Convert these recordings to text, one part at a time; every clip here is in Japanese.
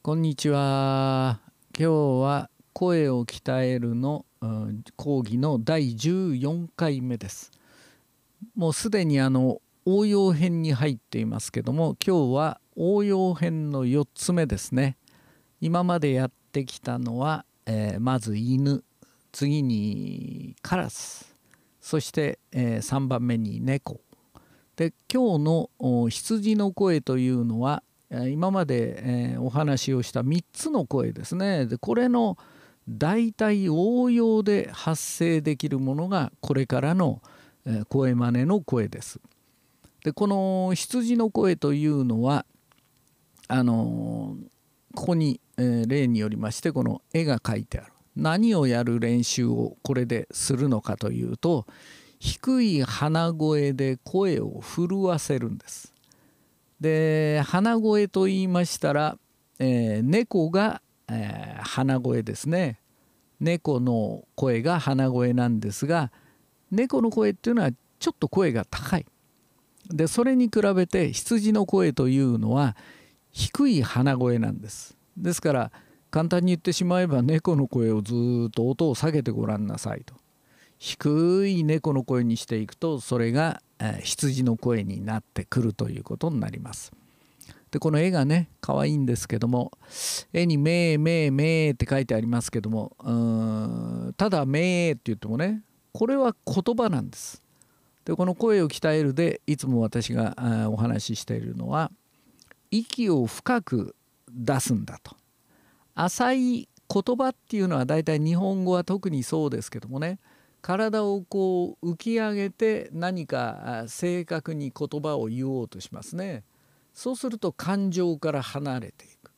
こんにちは。今日は声を鍛えるの、うん、講義の第14回目です。もうすでにあの応用編に入っていますけども、今日は応用編の4つ目ですね。今までやってきたのは、えー、まず犬、次にカラス、そして、えー、3番目に猫。で今日の羊の声というのは今まで、えお話をした3つの声ですねでこれの大体応用で発生できるものがこれからの、声真似の声です。でこの羊の声というのはあのここに、え例によりましてこの絵が書いてある何をやる練習をこれでするのかというと低い鼻声で声を震わせるんです。で鼻声と言いましたら、えー、猫が、えー、鼻声ですね猫の声が鼻声なんですが猫の声っていうのはちょっと声が高いでそれに比べて羊の声というのは低い鼻声なんですですから簡単に言ってしまえば猫の声をずっと音を下げてごらんなさいと低い猫の声にしていくとそれが羊の声になってくるということになります。でこの絵がね可愛いんですけども絵に「めーめーめー」って書いてありますけどもうんただ「めー」って言ってもねこれは言葉なんです。でこの声を鍛えるでいつも私がお話ししているのは息を深く出すんだと。浅い言葉っていうのは大体日本語は特にそうですけどもね体をこう浮き上げて何か正確に言葉を言おうとしますね。そうすると感情から離れていく。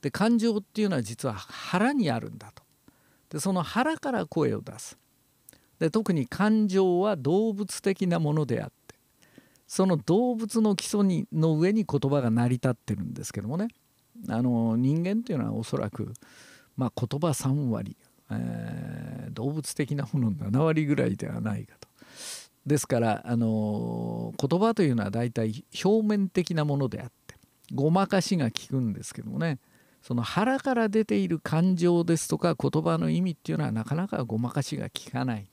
で感情っていうのは実は腹にあるんだと。でその腹から声を出す。で特に感情は動物的なものであってその動物の基礎にの上に言葉が成り立ってるんですけどもねあの人間っていうのはおそらく、まあ、言葉3割えー、動物的なものの7割ぐらいではないかと。ですから、あのー、言葉というのは大体表面的なものであってごまかしが効くんですけどもねその腹から出ている感情ですとか言葉の意味っていうのはなかなかごまかしが効かない。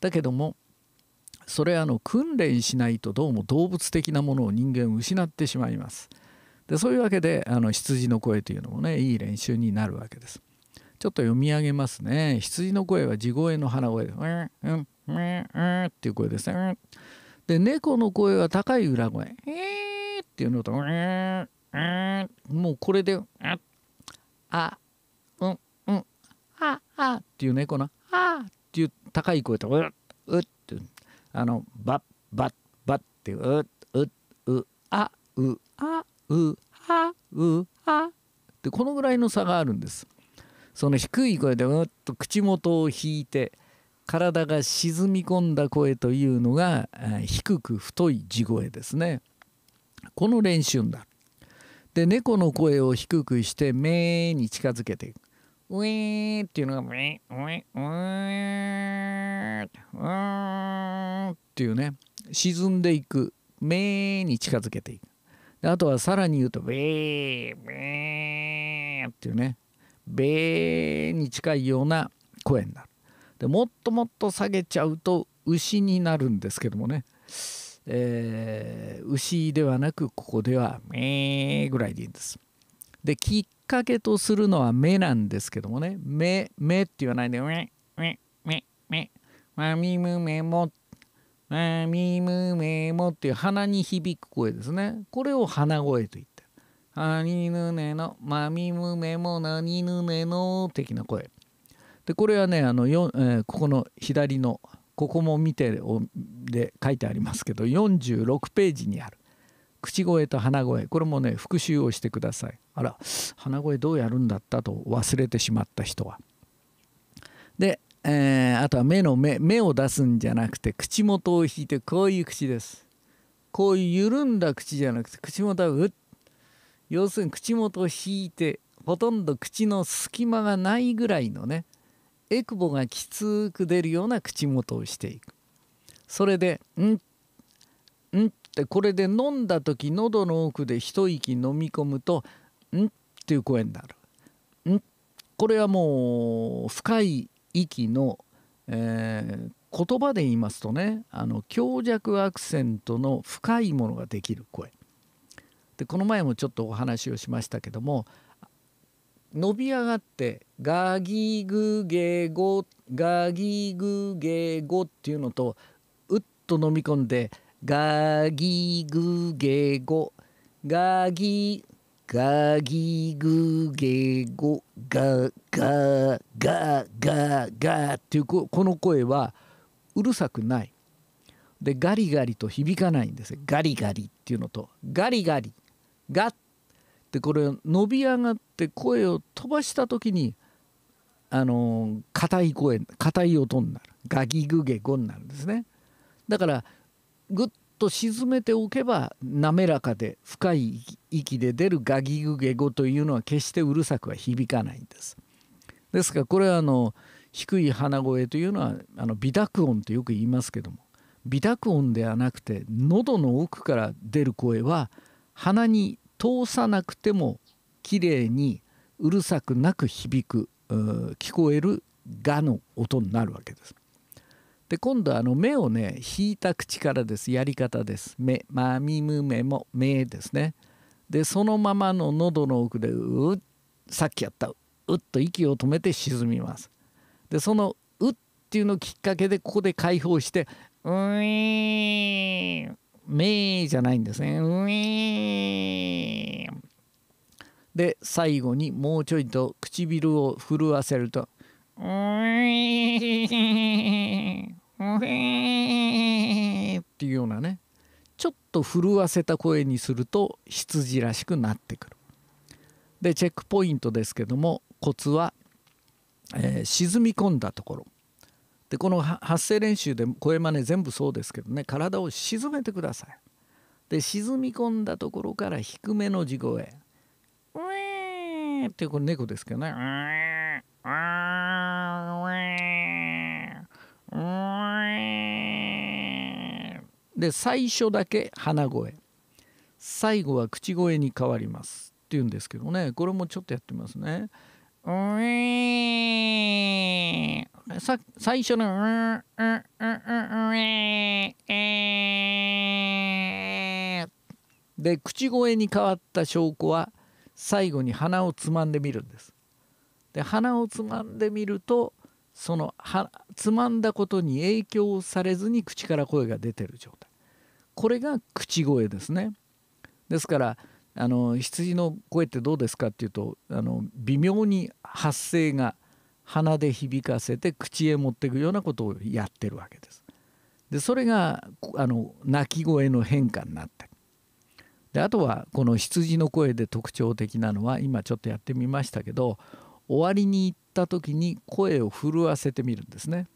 だけどもそれあの訓練しないとどうも動物的なものを人間失ってしまいます。でそういうわけであの羊の声というのもねいい練習になるわけです。ちょっと読み上げますね羊の声は地声の鼻声ですうんうんうんうんっていう声ですねで猫の声は高い裏声えーっていうのとうんうんもうこれでああうんうんああっていう猫のあっていう高い声とうっうってあのバッバッバッっていううっうっうあうあうあうあってこのぐらいの差があるんです。その低い声でうっと口元を引いて体が沈み込んだ声というのが低く太い地声ですね。この練習だ。で猫の声を低くして「目に近づけていく。ウィーっていうのが「ウィーウィーウィーウィー」っていうね沈んでいく「目に近づけていく。あとはさらに言うと「ウィーウィー」っていうねべーに近いような声になるでもっともっと下げちゃうと牛になるんですけどもね、えー、牛ではなくここではめーぐらいでいいんですできっかけとするのは目なんですけどもね目目って言わないでめめめめまみむめもまみむめもっていう鼻に響く声ですねこれを鼻声と言う何ぬねの、まみむめも何ぬねの、的な声。で、これはね、あの、よえー、ここの左の、ここも見てで書いてありますけど、46ページにある。口声と鼻声。これもね、復習をしてください。あら、鼻声どうやるんだったと忘れてしまった人は。で、えー、あとは目の目、目を出すんじゃなくて、口元を引いて、こういう口です。こういう緩んだ口じゃなくて、口元をうっ要するに口元を引いてほとんど口の隙間がないぐらいのねエクボがきつく出るような口元をしていくそれで「んん」ってこれで飲んだ時喉の奥で一息飲み込むと「ん」っていう声になる「ん」これはもう深い息の、えー、言葉で言いますとねあの強弱アクセントの深いものができる声でこの前もちょっとお話をしましたけども伸び上がってガギグゲゴガギグゲゴっていうのとうっと飲み込んでガギグゲゴガギガギグゲゴガガガガガっていうこの声はうるさくないでガリガリと響かないんですガリガリっていうのとガリガリガッてこれ伸び上がって声を飛ばした時にあの硬い声硬い音になるガギグゲゴになるんですね。だからぐっと沈めておけば滑らかで深い息で出るガギグゲゴというのは決してうるさくは響かないんです。ですからこれはあの低い鼻声というのはあの微濁音とよく言いますけども微濁音ではなくて喉の奥から出る声は鼻に通さなくてもきれいにうるさくなく響く聞こえる「が」の音になるわけです。で今度はあの目をね引いた口からですやり方です。目まみむめも目ですね。でそのままの喉の奥でうっさっきやったうっと息を止めて沈みます。でそのうっていうのをきっかけでここで解放してうーんめーじゃないんですね。うえーで最後にもうちょいと唇を震わせると「うえうえっていうようなねちょっと震わせた声にすると羊らしくなってくる。でチェックポイントですけどもコツは、えー、沈み込んだところでこの発声練習で声真似全部そうですけどね体を沈めてくださいで沈み込んだところから低めの地声「ウィーン」ってこれ猫ですけどね「ウィーン」「ウィーン」「ウィーン」で最初だけ鼻声最後は口声に変わりますっていうんですけどねこれもちょっとやってみますね「ウィーン」さ最初の「うんうんうんうんえー、えー」で口声に変わった証拠は最後に鼻をつまんでみるんです。で鼻をつまんでみるとそのつまんだことに影響されずに口から声が出てる状態これが口声ですね。ですからあの羊の声ってどうですかっていうとあの微妙に発声が鼻で響かせて口へ持っていくようなことをやってるわけです。でそれがあの鳴き声の変化になってであとはこの羊の声で特徴的なのは今ちょっとやってみましたけど終わりに行った時に声を震わせてみるんですね。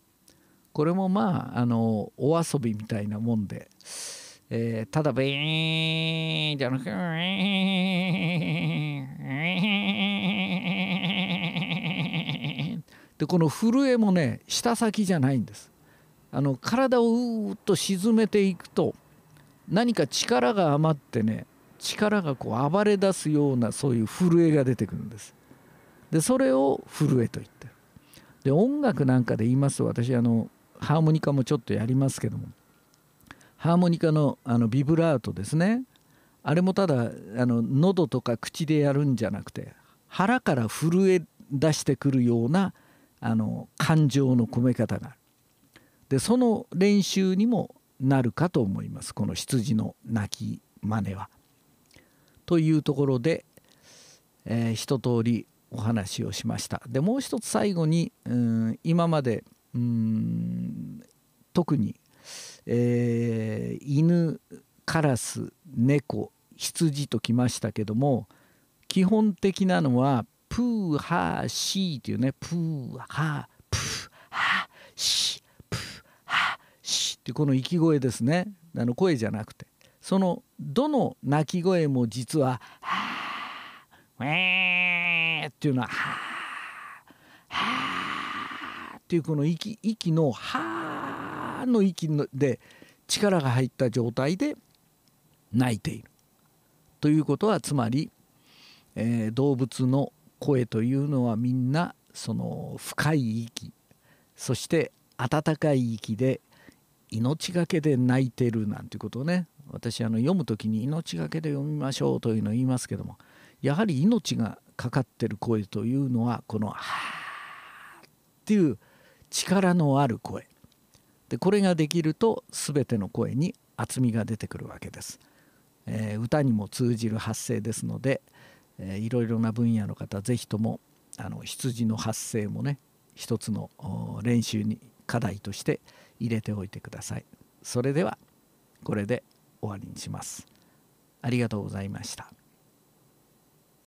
これもまああのお遊びみたいなもんで、えー、ただビーンじゃなくてでこの震えもね下先じゃないんですあの体をうーっと沈めていくと何か力が余ってね力がこう暴れ出すようなそういう震えが出てくるんですでそれを震えと言ってるで音楽なんかで言いますと私あのハーモニカもちょっとやりますけどもハーモニカのあのビブラートですねあれもただあの喉とか口でやるんじゃなくて腹から震え出してくるようなあの感情の込め方があるでその練習にもなるかと思いますこの羊の鳴き真似は。というところで、えー、一通りお話をしました。でもう一つ最後にうん今までうん特に、えー、犬カラス猫羊ときましたけども基本的なのはプーハーシーっていうねプーハープーハーシープーハーシーってこの息声ですねあの声じゃなくてそのどの鳴き声も実は「はあ」「っていうのは「はあ」はあっていうこの息息の「はあ」の息ので力が入った状態で鳴いている。ということはつまり、えー、動物の声というのはみんなその深い息そして温かい息で命がけで泣いてるなんていうことをね私あの読む時に命がけで読みましょうというのを言いますけどもやはり命がかかってる声というのはこの「はあ」っていう力のある声でこれができると全ての声に厚みが出てくるわけです、えー、歌にも通じる発声ですので、えいろいろな分野の方是非ともあの羊の発生もね一つの練習に課題として入れておいてください。それではこれで終わりにします。ありがとうございました。